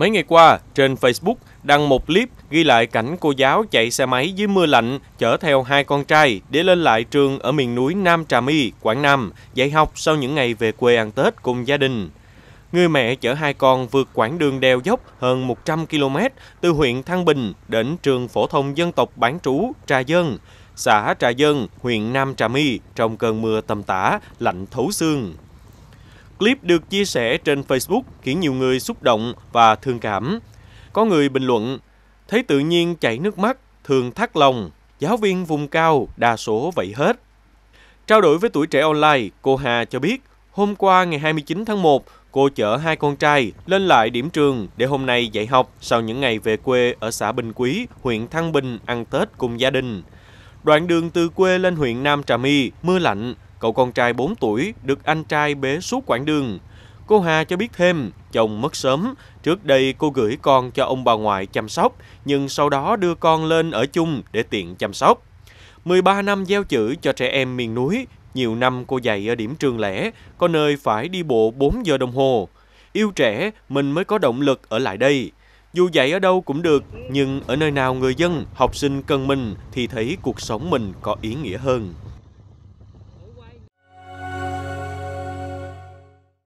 Mấy ngày qua, trên Facebook đăng một clip ghi lại cảnh cô giáo chạy xe máy dưới mưa lạnh chở theo hai con trai để lên lại trường ở miền núi Nam Trà My, Quảng Nam, dạy học sau những ngày về quê ăn Tết cùng gia đình. Người mẹ chở hai con vượt quãng đường đèo dốc hơn 100 km từ huyện Thăng Bình đến trường phổ thông dân tộc bán trú Trà Dân, xã Trà Dân, huyện Nam Trà My trong cơn mưa tầm tã, lạnh thấu xương. Clip được chia sẻ trên Facebook khiến nhiều người xúc động và thương cảm. Có người bình luận, thấy tự nhiên chảy nước mắt, thường thắt lòng, giáo viên vùng cao đa số vậy hết. Trao đổi với tuổi trẻ online, cô Hà cho biết, hôm qua ngày 29 tháng 1, cô chở hai con trai lên lại điểm trường để hôm nay dạy học sau những ngày về quê ở xã Bình Quý, huyện Thăng Bình ăn Tết cùng gia đình. Đoạn đường từ quê lên huyện Nam Trà My, mưa lạnh, cậu con trai 4 tuổi được anh trai bế suốt quãng đường. Cô Hà cho biết thêm, chồng mất sớm, trước đây cô gửi con cho ông bà ngoại chăm sóc, nhưng sau đó đưa con lên ở chung để tiện chăm sóc. 13 năm gieo chữ cho trẻ em miền núi, nhiều năm cô dạy ở điểm trường lẻ, có nơi phải đi bộ 4 giờ đồng hồ. Yêu trẻ, mình mới có động lực ở lại đây. Dù dạy ở đâu cũng được, nhưng ở nơi nào người dân, học sinh cần mình thì thấy cuộc sống mình có ý nghĩa hơn.